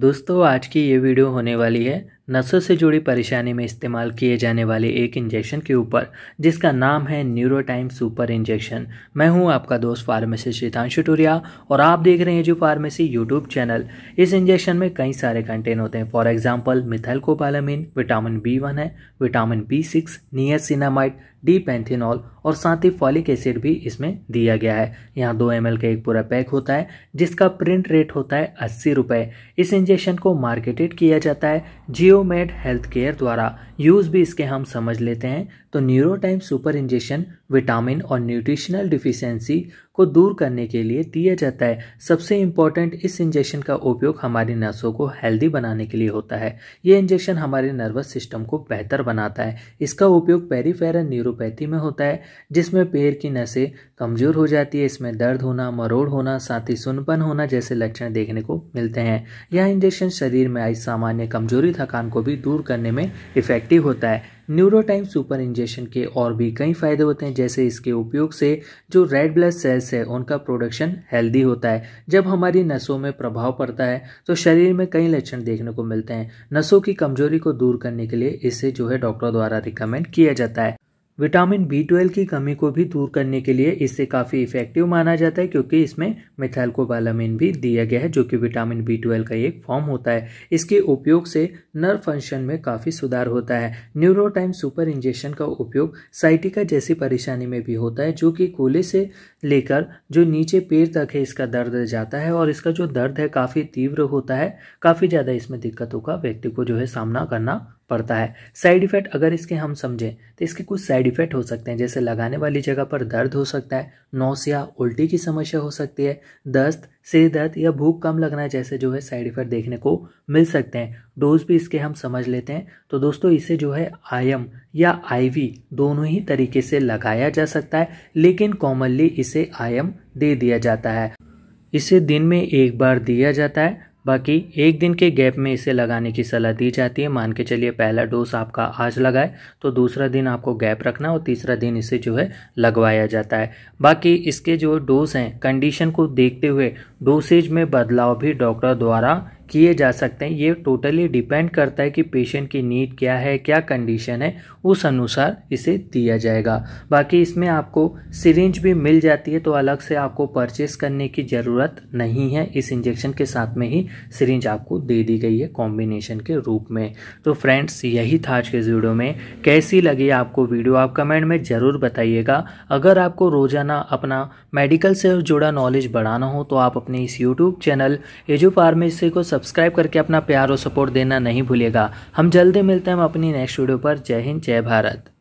दोस्तों आज की ये वीडियो होने वाली है नसों से जुड़ी परेशानी में इस्तेमाल किए जाने वाले एक इंजेक्शन के ऊपर जिसका नाम है न्यूरोटाइम सुपर इंजेक्शन मैं हूं आपका दोस्त फार्मेसिस्ट रितांशु टूरिया और आप देख रहे हैं जो फार्मेसी यूट्यूब चैनल इस इंजेक्शन में कई सारे कंटेन होते हैं for example methylcobalamin vitamin B one है vitamin B six niacinamide D panthenol और साथ ही फॉलिक एसिड भी इसमें दिया गया है यहाँ दो एम का एक पूरा पैक होता है जिसका प्रिंट रेट होता है अस्सी रुपये इस इंजेक्शन को मार्केटेड किया जाता है जियो न्यूरोमेड हेल्थ केयर द्वारा यूज़ भी इसके हम समझ लेते हैं तो न्यूरोटाइम सुपर इंजेक्शन विटामिन और न्यूट्रिशनल डिफिशेंसी को दूर करने के लिए दिया जाता है सबसे इम्पोर्टेंट इस इंजेक्शन का उपयोग हमारी नसों को हेल्दी बनाने के लिए होता है ये इंजेक्शन हमारे नर्वस सिस्टम को बेहतर बनाता है इसका उपयोग पेरीफेरल न्यूरोपैथी में होता है जिसमें पैर की नसें कमजोर हो जाती है इसमें दर्द होना मरोड़ होना साथ ही सुनपन होना जैसे लक्षण देखने को मिलते हैं यह इंजेक्शन शरीर में आई सामान्य कमजोरी थकान को भी दूर करने में इफेक्टिव होता है न्यूरोटाइम सुपर इंजेक्शन के और भी कई फ़ायदे होते हैं जैसे इसके उपयोग से जो रेड ब्लड सेल्स है उनका प्रोडक्शन हेल्दी होता है जब हमारी नसों में प्रभाव पड़ता है तो शरीर में कई लक्षण देखने को मिलते हैं नसों की कमजोरी को दूर करने के लिए इसे जो है डॉक्टर द्वारा रिकमेंड किया जाता है विटामिन बी ट्वेल्व की कमी को भी दूर करने के लिए इससे काफ़ी इफेक्टिव माना जाता है क्योंकि इसमें मिथाइल भी दिया गया है जो कि विटामिन बी ट्वेल्व का एक फॉर्म होता है इसके उपयोग से नर्व फंक्शन में काफ़ी सुधार होता है न्यूरोटाइम सुपर इंजेक्शन का उपयोग साइटिका जैसी परेशानी में भी होता है जो कि कोले से लेकर जो नीचे पेड़ तक है इसका दर्द जाता है और इसका जो दर्द है काफ़ी तीव्र होता है काफ़ी ज़्यादा इसमें दिक्कतों का व्यक्ति को जो है सामना करना पड़ता है साइड इफ़ेक्ट अगर इसके हम समझें तो इसके कुछ साइड इफ़ेक्ट हो सकते हैं जैसे लगाने वाली जगह पर दर्द हो सकता है नौसिया उल्टी की समस्या हो सकती है दस्त सिर दर्द या भूख कम लगना जैसे जो है साइड इफ़ेक्ट देखने को मिल सकते हैं डोज भी इसके हम समझ लेते हैं तो दोस्तों इसे जो है आयम या आई दोनों ही तरीके से लगाया जा सकता है लेकिन कॉमनली इसे आयम दे दिया जाता है इसे दिन में एक बार दिया जाता है बाकी एक दिन के गैप में इसे लगाने की सलाह दी जाती है मान के चलिए पहला डोज आपका आज लगाए तो दूसरा दिन आपको गैप रखना और तीसरा दिन इसे जो है लगवाया जाता है बाकी इसके जो डोज हैं कंडीशन को देखते हुए डोसेज में बदलाव भी डॉक्टर द्वारा किए जा सकते हैं ये टोटली डिपेंड करता है कि पेशेंट की नीड क्या है क्या कंडीशन है उस अनुसार इसे दिया जाएगा बाकी इसमें आपको सिरिंज भी मिल जाती है तो अलग से आपको परचेस करने की ज़रूरत नहीं है इस इंजेक्शन के साथ में ही सिरिंज आपको दे दी गई है कॉम्बिनेशन के रूप में तो फ्रेंड्स यही था आज के वीडियो में कैसी लगी आपको वीडियो आप कमेंट में ज़रूर बताइएगा अगर आपको रोज़ाना अपना मेडिकल से जुड़ा नॉलेज बढ़ाना हो तो आप अपने इस यूट्यूब चैनल एजू फार्मेसी को सब्सक्राइब करके अपना प्यार और सपोर्ट देना नहीं भूलेगा हम जल्दी मिलते हैं हम अपनी नेक्स्ट वीडियो पर जय हिंद जय भारत